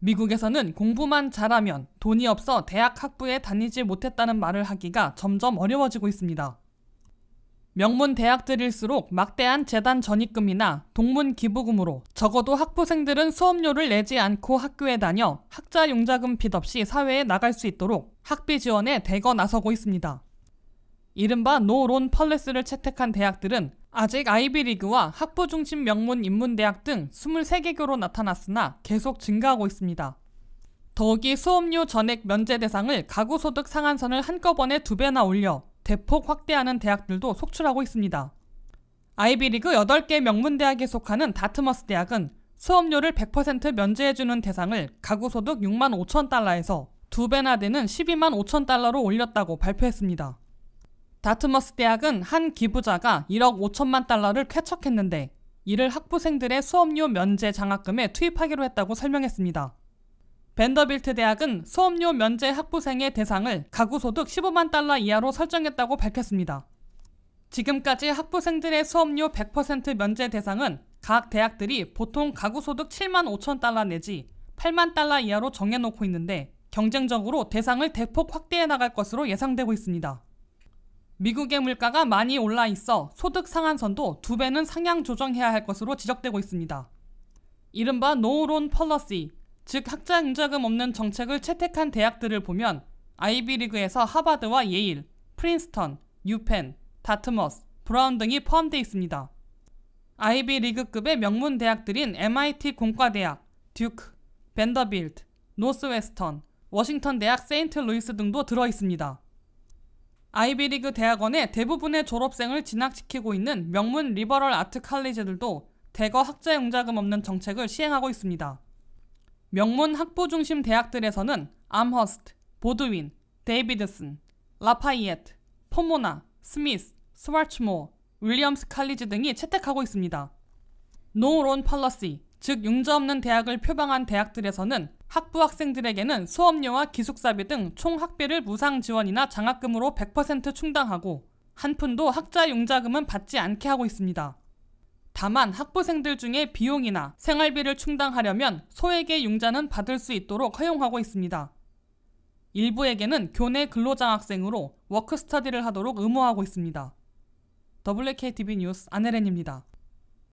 미국에서는 공부만 잘하면 돈이 없어 대학 학부에 다니지 못했다는 말을 하기가 점점 어려워지고 있습니다. 명문 대학들일수록 막대한 재단 전입금이나 동문 기부금으로 적어도 학부생들은 수업료를 내지 않고 학교에 다녀 학자 용자금 빚 없이 사회에 나갈 수 있도록 학비 지원에 대거 나서고 있습니다. 이른바 노론 펄레스를 채택한 대학들은 아직 아이비리그와 학부 중심 명문 인문대학 등 23개 교로 나타났으나 계속 증가하고 있습니다. 더욱이 수업료 전액 면제 대상을 가구소득 상한선을 한꺼번에 두 배나 올려 대폭 확대하는 대학들도 속출하고 있습니다. 아이비리그 8개 명문대학에 속하는 다트머스 대학은 수업료를 100% 면제해주는 대상을 가구소득 6만 5천 달러에서 두 배나 되는 12만 5천 달러로 올렸다고 발표했습니다. 다트머스 대학은 한 기부자가 1억 5천만 달러를 쾌척했는데 이를 학부생들의 수업료 면제 장학금에 투입하기로 했다고 설명했습니다. 벤더빌트 대학은 수업료 면제 학부생의 대상을 가구소득 15만 달러 이하로 설정했다고 밝혔습니다. 지금까지 학부생들의 수업료 100% 면제 대상은 각 대학들이 보통 가구소득 7만 5천 달러 내지 8만 달러 이하로 정해놓고 있는데 경쟁적으로 대상을 대폭 확대해 나갈 것으로 예상되고 있습니다. 미국의 물가가 많이 올라 있어 소득 상한선도 두 배는 상향 조정해야 할 것으로 지적되고 있습니다. 이른바 노론 펄러시, 즉 학자 인자금 없는 정책을 채택한 대학들을 보면 아이비리그에서 하버드와 예일, 프린스턴, 유펜 다트머스, 브라운 등이 포함되어 있습니다. 아이비리그급의 명문 대학들인 MIT 공과대학, 듀크, 벤더빌트, 노스웨스턴, 워싱턴 대학 세인트 루이스 등도 들어 있습니다. 아이비리그 대학원의 대부분의 졸업생을 진학시키고 있는 명문 리버럴 아트 칼리지들도 대거 학자 용자금 없는 정책을 시행하고 있습니다. 명문 학부 중심 대학들에서는 암허스트, 보드윈, 데이비드슨, 라파이에트, 포모나, 스미스, 스왈츠모, 윌리엄스 칼리지 등이 채택하고 있습니다. 노론 팔러시, 즉 융자 없는 대학을 표방한 대학들에서는 학부 학생들에게는 수업료와 기숙사비 등 총 학비를 무상 지원이나 장학금으로 100% 충당하고 한 푼도 학자 용자금은 받지 않게 하고 있습니다. 다만 학부생들 중에 비용이나 생활비를 충당하려면 소액의 용자는 받을 수 있도록 허용하고 있습니다. 일부에게는 교내 근로장학생으로 워크스터디를 하도록 의무화하고 있습니다. WKTV 뉴스 안혜렌입니다.